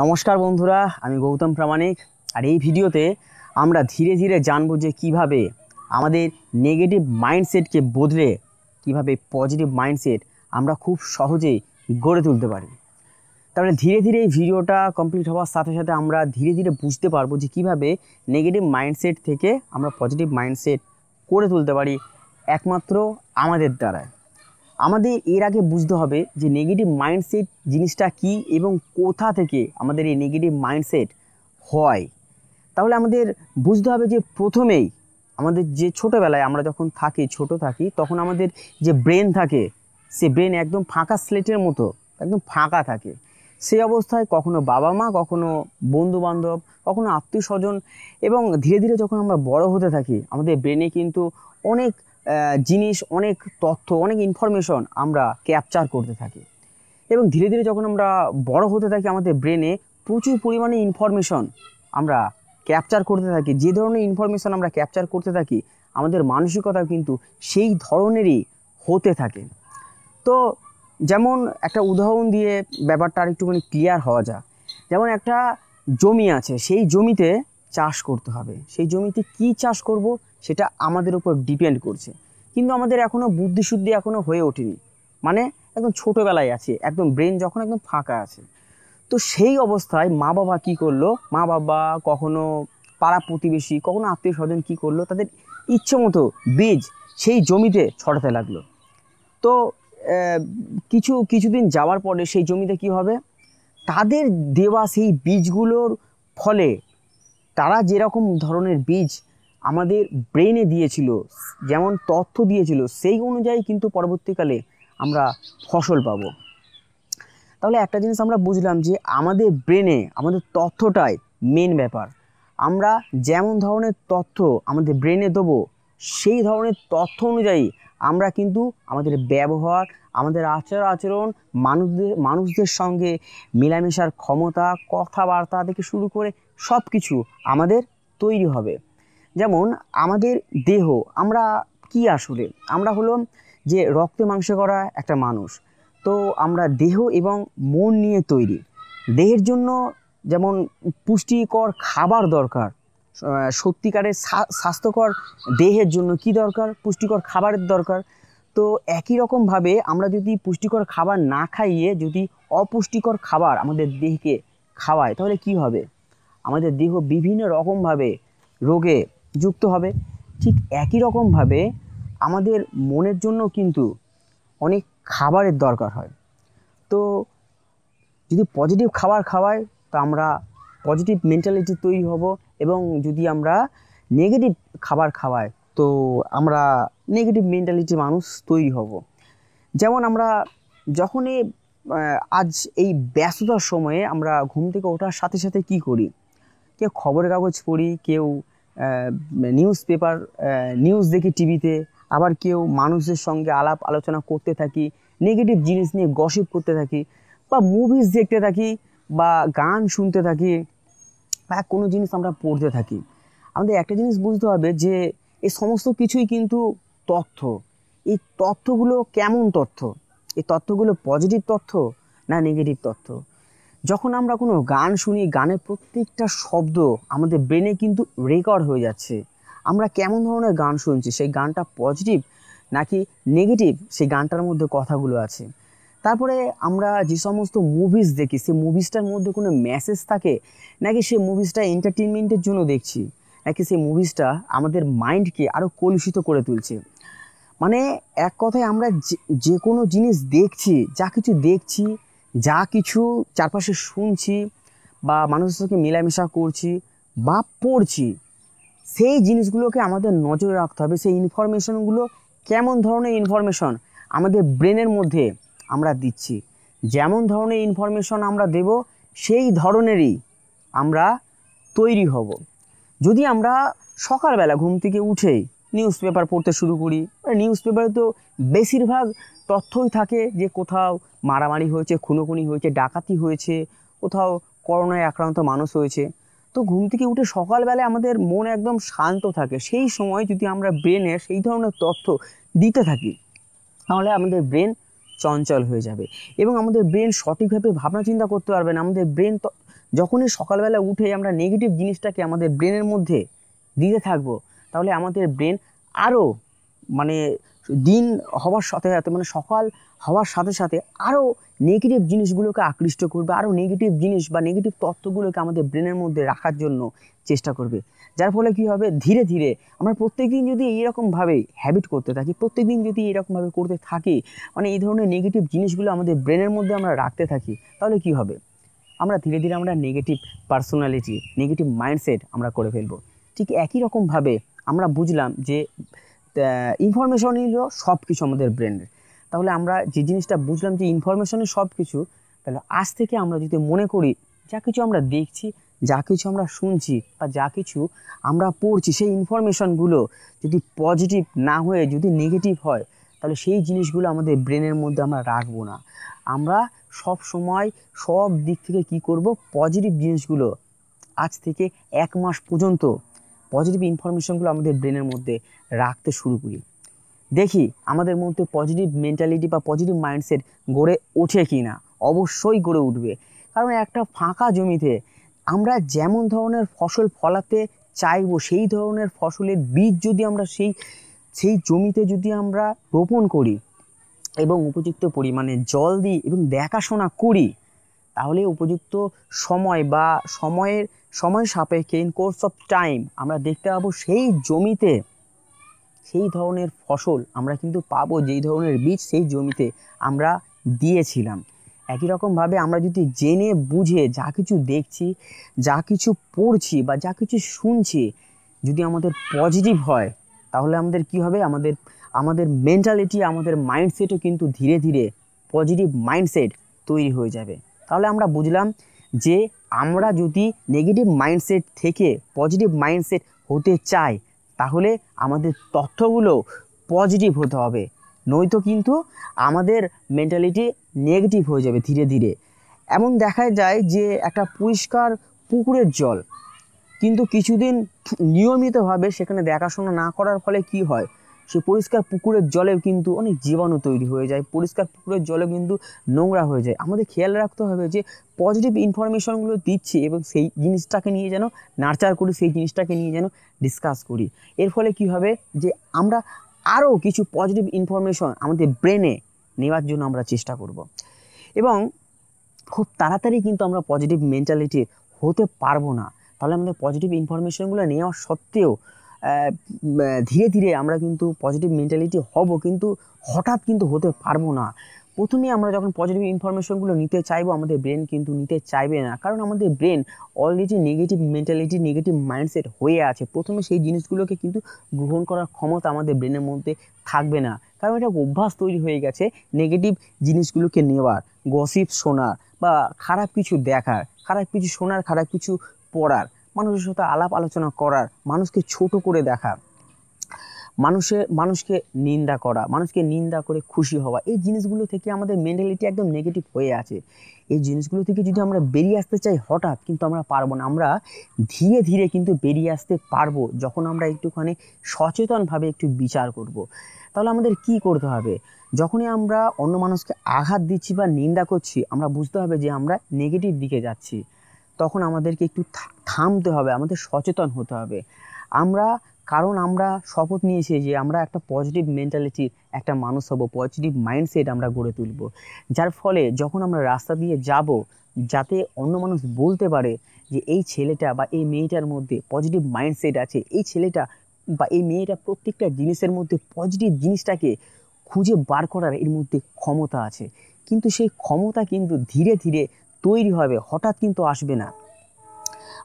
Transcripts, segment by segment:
নমস্কার বন্ধুরা আমি গৌতম প্রামাণিক আর এই ভিডিওতে আমরা ধীরে ধীরে জানব যে কিভাবে আমাদের নেগেটিভ মাইন্ডসেটকে বদলে কিভাবে পজিটিভ মাইন্ডসেট আমরা খুব সহজেই গড়ে তুলতে পারি তাহলে ধীরে ধীরে এই ভিডিওটা কমপ্লিট হওয়ার সাথে সাথে আমরা ধীরে ধীরে বুঝতে পারবো যে কীভাবে নেগেটিভ মাইন্ডসেট থেকে আমরা পজিটিভ মাইন্ডসেট করে তুলতে পারি একমাত্র আমাদের দ্বারায় আমাদের এর আগে বুঝতে হবে যে নেগেটিভ মাইন্ডসেট জিনিসটা কি এবং কোথা থেকে আমাদের এই নেগেটিভ মাইন্ডসেট হয় তাহলে আমাদের বুঝতে হবে যে প্রথমেই আমাদের যে ছোটোবেলায় আমরা যখন থাকি ছোট থাকি তখন আমাদের যে ব্রেন থাকে সে ব্রেন একদম ফাঁকা স্লেটের মতো একদম ফাঁকা থাকে সেই অবস্থায় কখনো বাবা মা কখনো বন্ধু বান্ধব কখনো আত্মীয় স্বজন এবং ধীরে ধীরে যখন আমরা বড় হতে থাকি আমাদের ব্রেনে কিন্তু অনেক জিনিস অনেক তথ্য অনেক ইনফরমেশন আমরা ক্যাপচার করতে থাকি এবং ধীরে ধীরে যখন আমরা বড় হতে থাকি আমাদের ব্রেনে প্রচুর পরিমাণে ইনফরমেশন আমরা ক্যাপচার করতে থাকি যে ধরনের ইনফরমেশন আমরা ক্যাপচার করতে থাকি আমাদের মানসিকতা কিন্তু সেই ধরনেরই হতে থাকে তো যেমন একটা উদাহরণ দিয়ে ব্যাপারটা আরেকটুখানি ক্লিয়ার হওয়া যায় যেমন একটা জমি আছে সেই জমিতে চাষ করতে হবে সেই জমিতে কি চাষ করব সেটা আমাদের উপর ডিপেন্ড করছে কিন্তু আমাদের এখনও বুদ্ধিশুদ্ধি এখনও হয়ে ওঠেনি মানে একদম ছোটোবেলায় আছে একদম ব্রেন যখন একদম ফাঁকা আছে তো সেই অবস্থায় মা বাবা কী করলো মা বাবা কখনো পাড়া প্রতিবেশী কখনো আত্মীয় স্বজন কী করলো তাদের ইচ্ছে মতো বীজ সেই জমিতে ছড়াতে লাগলো তো কিছু কিছুদিন যাওয়ার পরে সেই জমিতে কি হবে তাদের দেওয়া সেই বীজগুলোর ফলে তারা যেরকম ধরনের বীজ আমাদের ব্রেনে দিয়েছিল যেমন তথ্য দিয়েছিল সেই অনুযায়ী কিন্তু পরবর্তীকালে আমরা ফসল পাব তাহলে একটা জিনিস আমরা বুঝলাম যে আমাদের ব্রেনে আমাদের তথ্যটাই মেন ব্যাপার আমরা যেমন ধরনের তথ্য আমাদের ব্রেনে দেবো সেই ধরনের তথ্য অনুযায়ী আমরা কিন্তু আমাদের ব্যবহার আমাদের আচার আচরণ মানুষদের মানুষদের সঙ্গে মেলামেশার ক্ষমতা কথাবার্তা থেকে শুরু করে সব কিছু আমাদের তৈরি হবে যেমন আমাদের দেহ আমরা কি আসলে আমরা হলো যে রক্তে মাংসে করা একটা মানুষ তো আমরা দেহ এবং মন নিয়ে তৈরি দেহের জন্য যেমন পুষ্টিকর খাবার দরকার সত্যিকারের স্বাস্থ্যকর দেহের জন্য কি দরকার পুষ্টিকর খাবারের দরকার তো একই রকমভাবে আমরা যদি পুষ্টিকর খাবার না খাইয়ে যদি অপুষ্টিকর খাবার আমাদের দেহকে খাওয়ায় তাহলে কি হবে আমাদের দেহ বিভিন্ন রকমভাবে রোগে যুক্ত হবে ঠিক একই রকমভাবে আমাদের মনের জন্য কিন্তু অনেক খাবারের দরকার হয় তো যদি পজিটিভ খাবার খাওয়াই তো আমরা পজিটিভ মেন্টালিটি তৈরি হব এবং যদি আমরা নেগেটিভ খাবার খাওয়াই তো আমরা নেগেটিভ মেন্টালিটি মানুষ তৈরি হব যেমন আমরা যখনই আজ এই ব্যস্ততার সময়ে আমরা ঘুম থেকে ওঠার সাথে সাথে কি করি কেউ খবরের কাগজ পড়ি কেউ নিউজ পেপার নিউজ দেখি টিভিতে আবার কেউ মানুষের সঙ্গে আলাপ আলোচনা করতে থাকি নেগেটিভ জিনিস নিয়ে গসিপ করতে থাকি বা মুভিজ দেখতে থাকি বা গান শুনতে থাকি বা কোনো জিনিস আমরা পড়তে থাকি আমাদের একটা জিনিস বুঝতে হবে যে এই সমস্ত কিছুই কিন্তু তথ্য এই তথ্যগুলো কেমন তথ্য এই তথ্যগুলো পজিটিভ তথ্য না নেগেটিভ তথ্য যখন আমরা কোনো গান শুনি গানের প্রত্যেকটা শব্দ আমাদের ব্রেনে কিন্তু রেকর্ড হয়ে যাচ্ছে আমরা কেমন ধরনের গান শুনছি সেই গানটা পজিটিভ নাকি নেগেটিভ সেই গানটার মধ্যে কথাগুলো আছে তারপরে আমরা যে সমস্ত মুভিজ দেখি সেই মুভিজটার মধ্যে কোনো মেসেজ থাকে নাকি সেই মুভিজটা এন্টারটেনমেন্টের জন্য দেখছি নাকি সেই মুভিজটা আমাদের মাইন্ডকে আরও কলুষিত করে তুলছে মানে এক কথায় আমরা যে কোনো জিনিস দেখছি যা কিছু দেখছি যা কিছু চারপাশে শুনছি বা মানুষের সঙ্গে মেলামেশা করছি বা পড়ছি সেই জিনিসগুলোকে আমাদের নজরে রাখতে হবে সেই ইনফরমেশনগুলো কেমন ধরনের ইনফরমেশন আমাদের ব্রেনের মধ্যে আমরা দিচ্ছি যেমন ধরনের ইনফরমেশন আমরা দেব সেই ধরনেরই আমরা তৈরি হব যদি আমরা সকালবেলা ঘুম থেকে উঠেই নিউজ পেপার পড়তে শুরু করি নিউজ পেপারে মানে তো বেশিরভাগ তথ্যই থাকে যে কোথাও মারামারি হয়েছে খুনোখুনি হয়েছে ডাকাতি হয়েছে কোথাও করোনায় আক্রান্ত মানুষ হয়েছে তো ঘুম থেকে উঠে সকালবেলায় আমাদের মন একদম শান্ত থাকে সেই সময় যদি আমরা ব্রেনে সেই ধরনের তথ্য দিতে থাকি তাহলে আমাদের ব্রেন চঞ্চল হয়ে যাবে এবং আমাদের ব্রেন সঠিকভাবে ভাবনা চিন্তা করতে পারবে না আমাদের ব্রেন যখনই সকালবেলা উঠে আমরা নেগেটিভ জিনিসটাকে আমাদের ব্রেনের মধ্যে দিতে থাকবো তাহলে আমাদের ব্রেন আরও মানে দিন হওয়ার সাথে সাথে মানে সকাল হওয়ার সাথে সাথে আরও নেগেটিভ জিনিসগুলোকে আকৃষ্ট করবে আরও নেগেটিভ জিনিস বা নেগেটিভ তত্ত্বগুলোকে আমাদের ব্রেনের মধ্যে রাখার জন্য চেষ্টা করবে যার ফলে কী হবে ধীরে ধীরে আমরা প্রত্যেক দিন যদি এইরকমভাবে হ্যাবিট করতে থাকি প্রত্যেক দিন যদি এরকমভাবে করতে থাকি মানে এই ধরনের নেগেটিভ জিনিসগুলো আমাদের ব্রেনের মধ্যে আমরা রাখতে থাকি তাহলে কি হবে আমরা ধীরে ধীরে আমরা নেগেটিভ পার্সোনালিটি নেগেটিভ মাইন্ডসেট আমরা করে ফেলবো ঠিক একই রকমভাবে আমরা বুঝলাম যে ইনফরমেশন হলো সব কিছু আমাদের ব্রেনের তাহলে আমরা যে জিনিসটা বুঝলাম যে ইনফরমেশনের সব কিছু তাহলে আজ থেকে আমরা যদি মনে করি যা কিছু আমরা দেখছি যা কিছু আমরা শুনছি বা যা কিছু আমরা পড়ছি সেই ইনফরমেশনগুলো যদি পজিটিভ না হয়ে যদি নেগেটিভ হয় তাহলে সেই জিনিসগুলো আমাদের ব্রেনের মধ্যে আমরা রাখবো না আমরা সব সময় সব দিক থেকে কি করব পজিটিভ জিনিসগুলো আজ থেকে এক মাস পর্যন্ত পজিটিভ ইনফরমেশনগুলো আমাদের ব্রেনের মধ্যে রাখতে শুরু করি দেখি আমাদের মধ্যে পজিটিভ মেন্টালিটি বা পজিটিভ মাইন্ডসেট গড়ে ওঠে কি না অবশ্যই গড়ে উঠবে কারণ একটা ফাঁকা জমিতে আমরা যেমন ধরনের ফসল ফলাতে চাইব সেই ধরনের ফসলের বীজ যদি আমরা সেই সেই জমিতে যদি আমরা রোপণ করি এবং উপযুক্ত পরিমাণে জল দিই এবং দেখাশোনা করি তাহলে উপযুক্ত সময় বা সময়ের সময় সাপেক্ষে ইন কোর্স অফ টাইম আমরা দেখতে পাবো সেই জমিতে সেই ধরনের ফসল আমরা কিন্তু পাবো যেই ধরনের বীজ সেই জমিতে আমরা দিয়েছিলাম একই রকমভাবে আমরা যদি জেনে বুঝে যা কিছু দেখছি যা কিছু পড়ছি বা যা কিছু শুনছি যদি আমাদের পজিটিভ হয় তাহলে আমাদের কি হবে আমাদের আমাদের মেন্টালিটি আমাদের মাইন্ডসেটও কিন্তু ধীরে ধীরে পজিটিভ মাইন্ডসেট তৈরি হয়ে যাবে তাহলে আমরা বুঝলাম যে আমরা যদি নেগেটিভ মাইন্ডসেট থেকে পজিটিভ মাইন্ডসেট হতে চাই তাহলে আমাদের তথ্যগুলো পজিটিভ হতে হবে নয়তো কিন্তু আমাদের মেন্টালিটি নেগেটিভ হয়ে যাবে ধীরে ধীরে এমন দেখা যায় যে একটা পরিষ্কার পুকুরের জল কিন্তু কিছুদিন নিয়মিতভাবে সেখানে দেখাশোনা না করার ফলে কি হয় সেই পরিষ্কার পুকুরের জলে কিন্তু অনেক জীবাণু তৈরি হয়ে যায় পরিষ্কার পুকুরের জলে কিন্তু নোংরা হয়ে যায় আমাদের খেয়াল রাখতে হবে যে পজিটিভ ইনফরমেশনগুলো দিচ্ছি এবং সেই জিনিসটাকে নিয়ে যেন নার্চার করি সেই জিনিসটাকে নিয়ে যেন ডিসকাস করি এর ফলে কি হবে যে আমরা আরও কিছু পজিটিভ ইনফরমেশন আমাদের ব্রেনে নেওয়ার জন্য আমরা চেষ্টা করব। এবং খুব তাড়াতাড়ি কিন্তু আমরা পজিটিভ মেন্টালিটি হতে পারবো না তাহলে আমাদের পজিটিভ ইনফরমেশনগুলো নেওয়া সত্ত্বেও ধীরে ধীরে আমরা কিন্তু পজিটিভ মেন্টালিটি হব কিন্তু হঠাৎ কিন্তু হতে পারবো না প্রথমে আমরা যখন পজিটিভ ইনফরমেশনগুলো নিতে চাইবো আমাদের ব্রেন কিন্তু নিতে চাইবে না কারণ আমাদের brain already negative mentality negative mindset হয়ে আছে প্রথমে সেই জিনিসগুলোকে কিন্তু গ্রহণ করার ক্ষমতা আমাদের ব্রেনের মধ্যে থাকবে না কারণ এটা অভ্যাস তৈরি হয়ে গেছে নেগেটিভ জিনিসগুলোকে নেওয়ার গসিপ শোনার বা খারাপ কিছু দেখার খারাপ কিছু শোনার খারাপ কিছু পড়ার মানুষের সাথে আলাপ আলোচনা করার মানুষকে ছোট করে দেখা মানুষের মানুষকে নিন্দা করা মানুষকে নিন্দা করে খুশি হওয়া এই জিনিসগুলো থেকে আমাদের মেন্টালিটি একদম নেগেটিভ হয়ে আছে এই জিনিসগুলো থেকে যদি আমরা বেরিয়ে আসতে চাই হঠাৎ কিন্তু আমরা পারবো না আমরা ধীরে ধীরে কিন্তু বেরিয়ে আসতে পারবো যখন আমরা একটুখানি সচেতনভাবে একটু বিচার করব। তাহলে আমাদের কি করতে হবে যখনই আমরা অন্য মানুষকে আঘাত দিচ্ছি বা নিন্দা করছি আমরা বুঝতে হবে যে আমরা নেগেটিভ দিকে যাচ্ছি তখন আমাদেরকে একটু থামতে হবে আমাদের সচেতন হতে হবে আমরা কারণ আমরা শপথ নিয়েছি যে আমরা একটা পজিটিভ মেন্টালিটির একটা মানুষ হব পজিটিভ মাইন্ডসেট আমরা গড়ে তুলব যার ফলে যখন আমরা রাস্তা দিয়ে যাব যাতে অন্য মানুষ বলতে পারে যে এই ছেলেটা বা এই মেয়েটার মধ্যে পজিটিভ মাইন্ডসেট আছে এই ছেলেটা বা এই মেয়েটা প্রত্যেকটা জিনিসের মধ্যে পজিটিভ জিনিসটাকে খুঁজে বার করার এর মধ্যে ক্ষমতা আছে কিন্তু সেই ক্ষমতা কিন্তু ধীরে ধীরে তৈরি হবে হঠাৎ কিন্তু আসবে না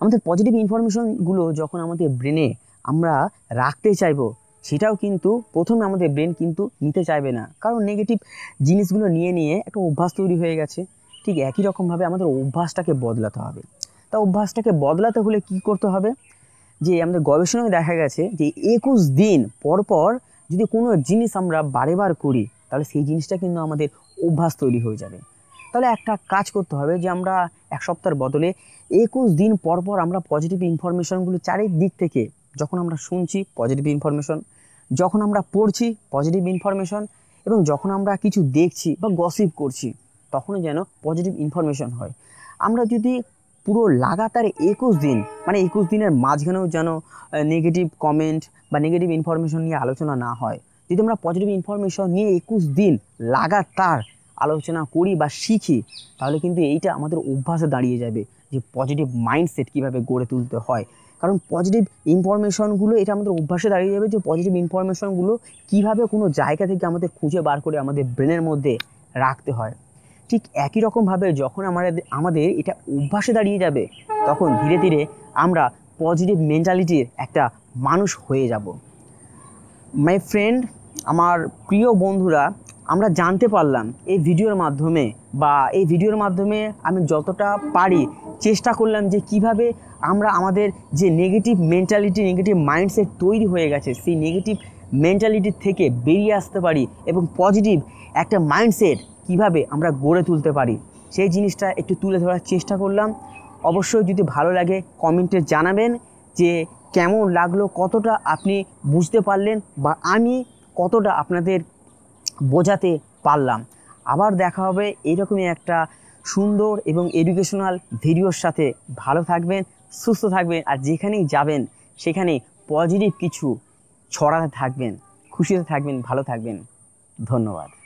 আমাদের পজিটিভ ইনফরমেশনগুলো যখন আমাদের ব্রেনে আমরা রাখতে চাইবো সেটাও কিন্তু প্রথমে আমাদের ব্রেন কিন্তু নিতে চাইবে না কারণ নেগেটিভ জিনিসগুলো নিয়ে নিয়ে একটা অভ্যাস তৈরি হয়ে গেছে ঠিক একই রকমভাবে আমাদের অভ্যাসটাকে বদলাতে হবে তা অভ্যাসটাকে বদলাতে হলে কি করতে হবে যে আমাদের গবেষণায় দেখা গেছে যে একুশ দিন পরপর যদি কোনো জিনিস আমরা বার করি তাহলে সেই জিনিসটা কিন্তু আমাদের অভ্যাস তৈরি হয়ে যাবে তাহলে একটা কাজ করতে হবে যে আমরা এক সপ্তাহের বদলে একুশ দিন পর পর আমরা পজিটিভ ইনফরমেশনগুলো চারিদিক থেকে যখন আমরা শুনছি পজিটিভ ইনফরমেশন যখন আমরা পড়ছি পজিটিভ ইনফরমেশন এবং যখন আমরা কিছু দেখছি বা গসিপ করছি তখন যেন পজিটিভ ইনফরমেশন হয় আমরা যদি পুরো লাগাতার একুশ দিন মানে একুশ দিনের মাঝখানেও যেন নেগেটিভ কমেন্ট বা নেগেটিভ ইনফরমেশন নিয়ে আলোচনা না হয় যদি আমরা পজিটিভ ইনফরমেশন নিয়ে একুশ দিন লাগাতার আলোচনা করি বা শিখি তাহলে কিন্তু এইটা আমাদের অভ্যাসে দাঁড়িয়ে যাবে যে পজিটিভ মাইন্ডসেট কীভাবে গড়ে তুলতে হয় কারণ পজিটিভ ইনফরমেশনগুলো এটা আমাদের অভ্যাসে দাঁড়িয়ে যাবে যে পজিটিভ ইনফরমেশনগুলো কীভাবে কোনো জায়গা থেকে আমাদের খুঁজে বার করে আমাদের ব্রেনের মধ্যে রাখতে হয় ঠিক একই রকমভাবে যখন আমাদের আমাদের এটা অভ্যাসে দাঁড়িয়ে যাবে তখন ধীরে ধীরে আমরা পজিটিভ মেন্টালিটির একটা মানুষ হয়ে যাব মাই ফ্রেন্ড আমার প্রিয় বন্ধুরা আমরা জানতে পারলাম এই ভিডিওর মাধ্যমে বা এই ভিডিওর মাধ্যমে আমি যতটা পারি চেষ্টা করলাম যে কিভাবে আমরা আমাদের যে নেগেটিভ মেন্টালিটি নেগেটিভ মাইন্ডসেট তৈরি হয়ে গেছে সেই নেগেটিভ মেন্টালিটির থেকে বেরিয়ে আসতে পারি এবং পজিটিভ একটা মাইন্ডসেট কিভাবে আমরা গড়ে তুলতে পারি সেই জিনিসটা একটু তুলে ধরার চেষ্টা করলাম অবশ্যই যদি ভালো লাগে কমেন্টে জানাবেন যে কেমন লাগলো কতটা আপনি বুঝতে পারলেন বা আমি কতটা আপনাদের বোঝাতে পারলাম আবার দেখা হবে এরকমই একটা সুন্দর এবং এডুকেশনাল ভিডিওর সাথে ভালো থাকবেন সুস্থ থাকবেন আর যেখানেই যাবেন সেখানে পজিটিভ কিছু ছড়াতে থাকবেন খুশিতে থাকবেন ভালো থাকবেন ধন্যবাদ